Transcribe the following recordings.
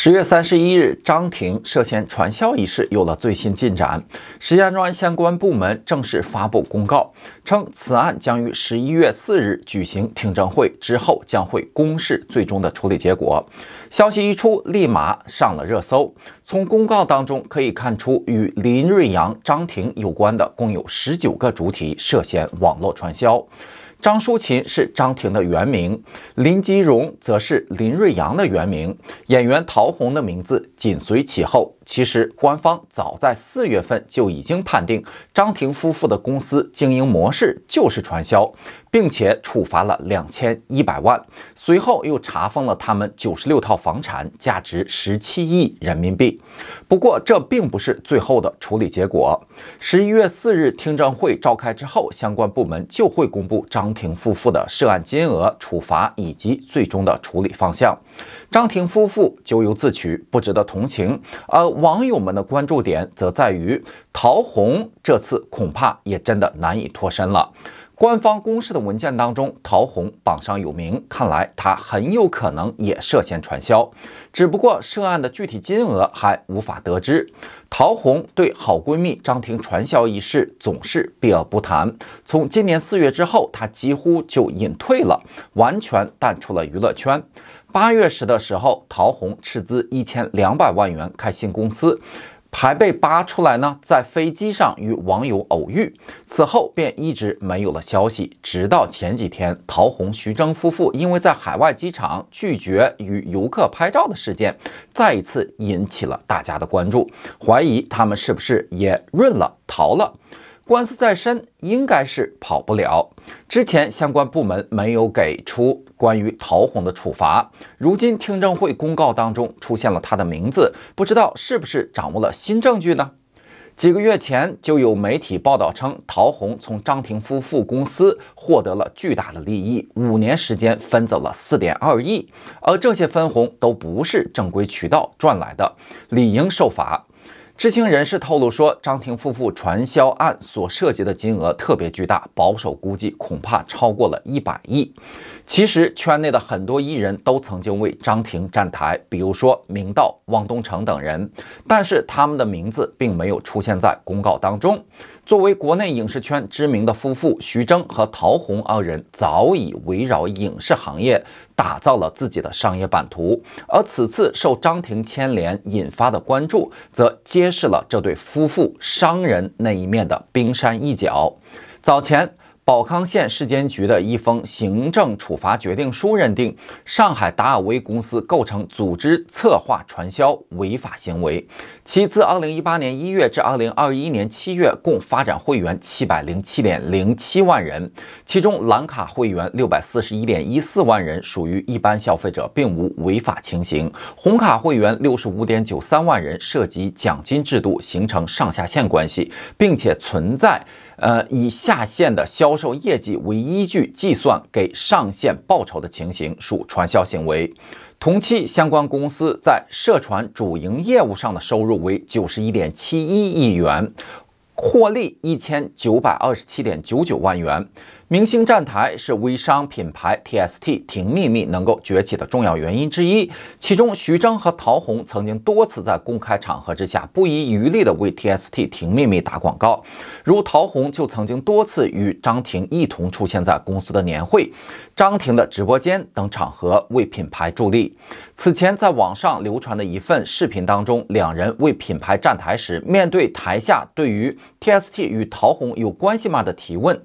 十月三十一日，张婷涉嫌传销一事有了最新进展。石家庄相关部门正式发布公告，称此案将于十一月四日举行听证会，之后将会公示最终的处理结果。消息一出，立马上了热搜。从公告当中可以看出，与林瑞阳、张婷有关的共有十九个主体涉嫌网络传销。张淑琴是张庭的原名，林吉荣则是林瑞阳的原名，演员陶虹的名字紧随其后。其实官方早在四月份就已经判定张庭夫妇的公司经营模式就是传销，并且处罚了两千一百万，随后又查封了他们九十六套房产，价值十七亿人民币。不过这并不是最后的处理结果。十一月四日听证会召开之后，相关部门就会公布张庭夫妇的涉案金额、处罚以及最终的处理方向。张庭夫妇咎由自取，不值得同情。而。网友们的关注点则在于，陶虹这次恐怕也真的难以脱身了。官方公示的文件当中，陶虹榜上有名，看来她很有可能也涉嫌传销，只不过涉案的具体金额还无法得知。陶虹对好闺蜜张庭传销一事总是避而不谈，从今年四月之后，她几乎就隐退了，完全淡出了娱乐圈。八月十的时候，陶虹斥资一千两百万元开新公司。还被扒出来呢，在飞机上与网友偶遇，此后便一直没有了消息。直到前几天，陶虹、徐峥夫妇因为在海外机场拒绝与游客拍照的事件，再一次引起了大家的关注，怀疑他们是不是也润了逃了。官司在身，应该是跑不了。之前相关部门没有给出关于陶虹的处罚，如今听证会公告当中出现了他的名字，不知道是不是掌握了新证据呢？几个月前就有媒体报道称，陶虹从张庭夫妇公司获得了巨大的利益，五年时间分走了四点二亿，而这些分红都不是正规渠道赚来的，理应受罚。知情人士透露说，张庭夫妇传销案所涉及的金额特别巨大，保守估计恐怕超过了一百亿。其实，圈内的很多艺人都曾经为张庭站台，比如说明道、汪东城等人，但是他们的名字并没有出现在公告当中。作为国内影视圈知名的夫妇，徐峥和陶虹二人早已围绕影视行业打造了自己的商业版图，而此次受张庭牵连引发的关注，则揭示了这对夫妇商人那一面的冰山一角。早前。宝康县市监局的一封行政处罚决定书认定，上海达尔威公司构成组织策划传销违法行为。其自二零一八年一月至二零二一年七月，共发展会员七百零七点零七万人，其中蓝卡会员六百四十一点一四万人属于一般消费者，并无违法情形；红卡会员六十五点九三万人涉及奖金制度，形成上下线关系，并且存在。呃，以下线的销售业绩为依据计算给上线报酬的情形属传销行为。同期相关公司在涉传主营业务上的收入为九十一点七一亿元，获利一千九百二十七点九九万元。明星站台是微商品牌 T S T 婷秘密能够崛起的重要原因之一。其中，徐峥和陶虹曾经多次在公开场合之下不遗余力地为 T S T 婷秘密打广告。如陶虹就曾经多次与张婷一同出现在公司的年会、张婷的直播间等场合为品牌助力。此前，在网上流传的一份视频当中，两人为品牌站台时，面对台下对于 T S T 与陶虹有关系吗的提问。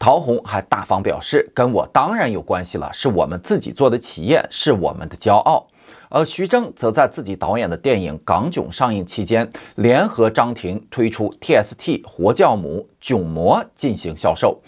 陶虹还大方表示：“跟我当然有关系了，是我们自己做的企业，是我们的骄傲。”而徐峥则在自己导演的电影《港囧》上映期间，联合张庭推出 TST 活酵母囧膜进行销售。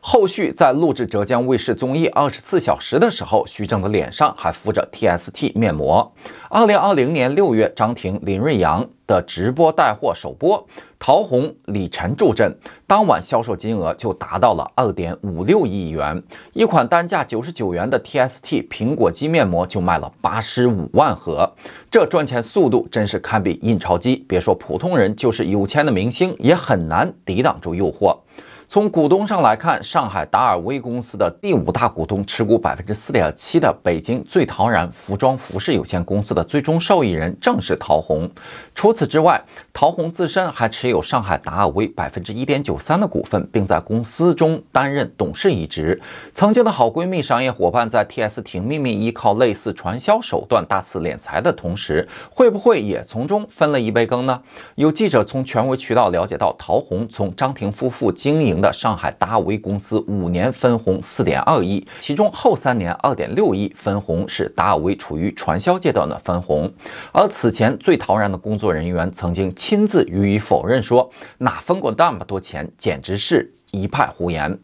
后续在录制浙江卫视综艺《二十四小时》的时候，徐峥的脸上还敷着 TST 面膜。二零二零年六月，张庭、林瑞阳的直播带货首播，陶虹、李晨助阵，当晚销售金额就达到了二点五六亿元，一款单价九十九元的 TST 苹果肌面膜就卖了八十五。万盒，这赚钱速度真是堪比印钞机。别说普通人，就是有钱的明星，也很难抵挡住诱惑。从股东上来看，上海达尔威公司的第五大股东持股百分之四点七的北京醉陶然服装服饰有限公司的最终受益人正是陶虹。除此之外，陶虹自身还持有上海达尔威百分之一点九三的股份，并在公司中担任董事一职。曾经的好闺蜜、商业伙伴，在 TS 婷秘密依靠类似传销手段大肆敛财的同时，会不会也从中分了一杯羹呢？有记者从权威渠道了解到，陶虹从张婷夫妇经营。的上海达尔维公司五年分红四点二亿，其中后三年二点六亿分红是达尔维处于传销阶段的分红，而此前最陶然的工作人员曾经亲自予以否认说哪分过那么多钱，简直是一派胡言。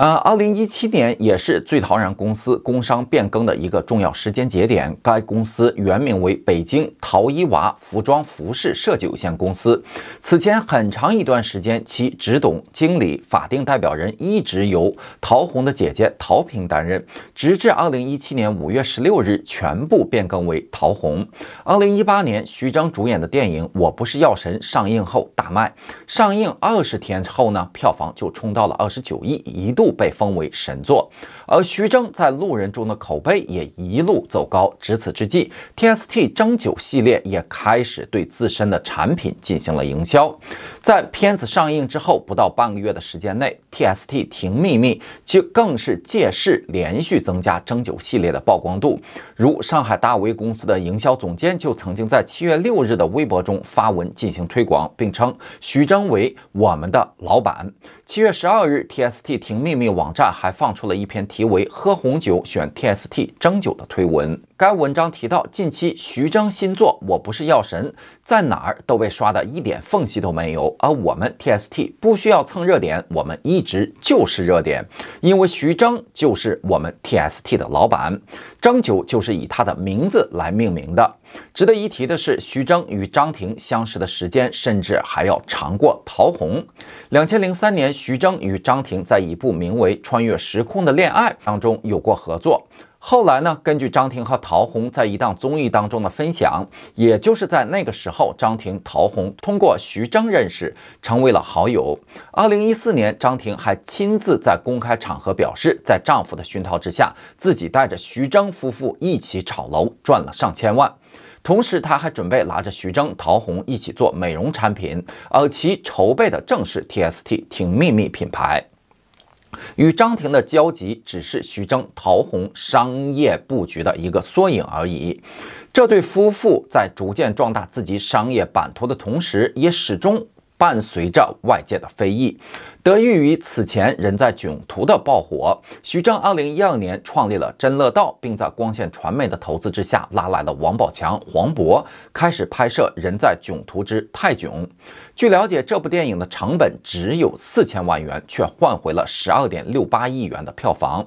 呃，二零一七年也是醉陶然公司工商变更的一个重要时间节点。该公司原名为北京陶一娃服装服饰设计有限公司，此前很长一段时间，其执董、经理、法定代表人一直由陶虹的姐姐陶萍担任，直至二零一七年五月十六日全部变更为陶虹。二零一八年，徐峥主演的电影《我不是药神》上映后大卖，上映二十天后呢，票房就冲到了二十九亿，一度。被封为神作，而徐峥在路人中的口碑也一路走高。值此之际，TST 蒸酒系列也开始对自身的产品进行了营销。在片子上映之后不到半个月的时间内。TST 停秘密就更是借势连续增加蒸酒系列的曝光度，如上海大威公司的营销总监就曾经在七月六日的微博中发文进行推广，并称徐峥为我们的老板。七月十二日，TST 停秘密网站还放出了一篇题为“喝红酒选 TST 蒸酒”的推文。该文章提到，近期徐峥新作《我不是药神》在哪儿都被刷得一点缝隙都没有，而我们 TST 不需要蹭热点，我们一。一直就是热点，因为徐峥就是我们 T S T 的老板，张九就是以他的名字来命名的。值得一提的是，徐峥与张庭相识的时间甚至还要长过陶虹。两千零三年，徐峥与张庭在一部名为《穿越时空的恋爱》当中有过合作。后来呢？根据张庭和陶虹在一档综艺当中的分享，也就是在那个时候，张庭、陶虹通过徐峥认识，成为了好友。二零一四年，张庭还亲自在公开场合表示，在丈夫的熏陶之下，自己带着徐峥夫妇一起炒楼，赚了上千万。同时，他还准备拿着徐峥、陶虹一起做美容产品，而其筹备的正是 TST 婷秘密品牌。与张庭的交集，只是徐峥、陶虹商业布局的一个缩影而已。这对夫妇在逐渐壮大自己商业版图的同时，也始终。伴随着外界的非议，得益于此前《人在囧途》的爆火，徐峥2012年创立了真乐道，并在光线传媒的投资之下拉来了王宝强、黄渤，开始拍摄《人在囧途之泰囧》。据了解，这部电影的成本只有四千万元，却换回了12.68亿元的票房。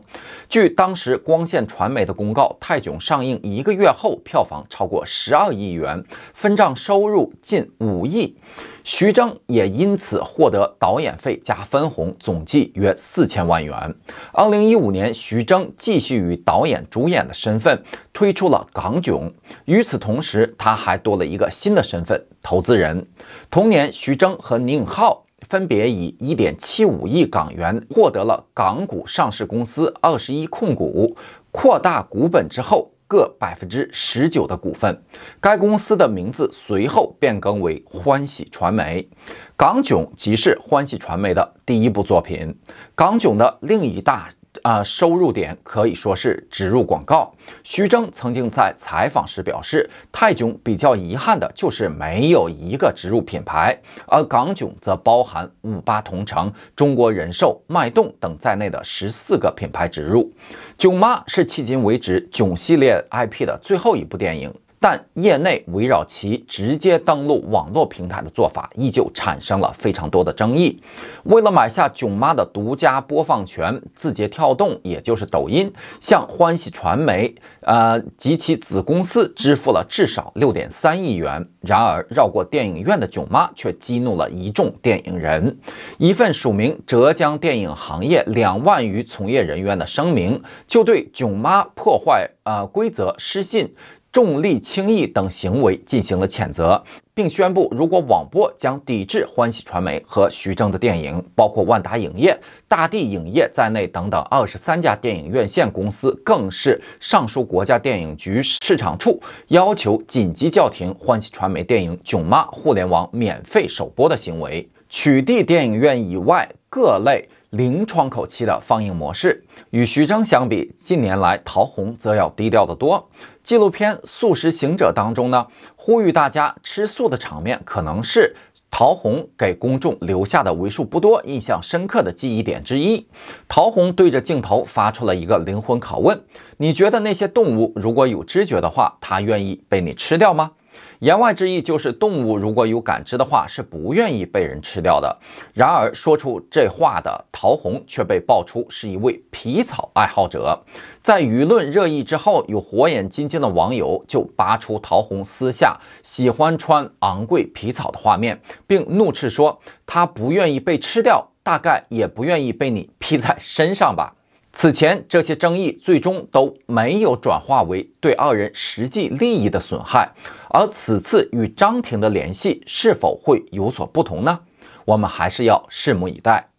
据当时光线传媒的公告，《泰囧》上映一个月后，票房超过12亿元，分账收入近五亿。徐峥也因此获得导演费加分红总计约四千万元。二零一五年，徐峥继续以导演主演的身份推出了《港囧》，与此同时，他还多了一个新的身份——投资人。同年，徐峥和宁浩分别以一点七五亿港元获得了港股上市公司二十一控股扩大股本之后。各百分之十九的股份，该公司的名字随后变更为欢喜传媒。港囧即是欢喜传媒的第一部作品。港囧的另一大。啊，收入点可以说是植入广告。徐峥曾经在采访时表示，泰囧比较遗憾的就是没有一个植入品牌，而港囧则包含五八同城、中国人寿、脉动等在内的十四个品牌植入。囧妈是迄今为止囧系列 IP 的最后一部电影。但业内围绕其直接登录网络平台的做法，依旧产生了非常多的争议。为了买下囧妈的独家播放权，字节跳动也就是抖音向欢喜传媒，呃及其子公司支付了至少六点三亿元。然而绕过电影院的囧妈却激怒了一众电影人。一份署名浙江电影行业两万余从业人员的声明，就对囧妈破坏呃规则、失信。重利轻义等行为进行了谴责，并宣布如果网播将抵制欢喜传媒和徐峥的电影，包括万达影业、大地影业在内等等二十三家电影院线公司，更是上书国家电影局市场处，要求紧急叫停欢喜传媒电影《囧妈》互联网免费首播的行为。取缔电影院以外各类零窗口期的放映模式。与徐峥相比，近年来陶虹则要低调的多。纪录片《素食行者》当中呢，呼吁大家吃素的场面，可能是陶虹给公众留下的为数不多、印象深刻的记忆点之一。陶虹对着镜头发出了一个灵魂拷问：你觉得那些动物如果有知觉的话，它愿意被你吃掉吗？言外之意就是，动物如果有感知的话，是不愿意被人吃掉的。然而，说出这话的陶虹却被爆出是一位皮草爱好者。在舆论热议之后，有火眼金睛的网友就扒出陶虹私下喜欢穿昂贵皮草的画面，并怒斥说：“他不愿意被吃掉，大概也不愿意被你披在身上吧。”此前这些争议最终都没有转化为对二人实际利益的损害，而此次与张庭的联系是否会有所不同呢？我们还是要拭目以待。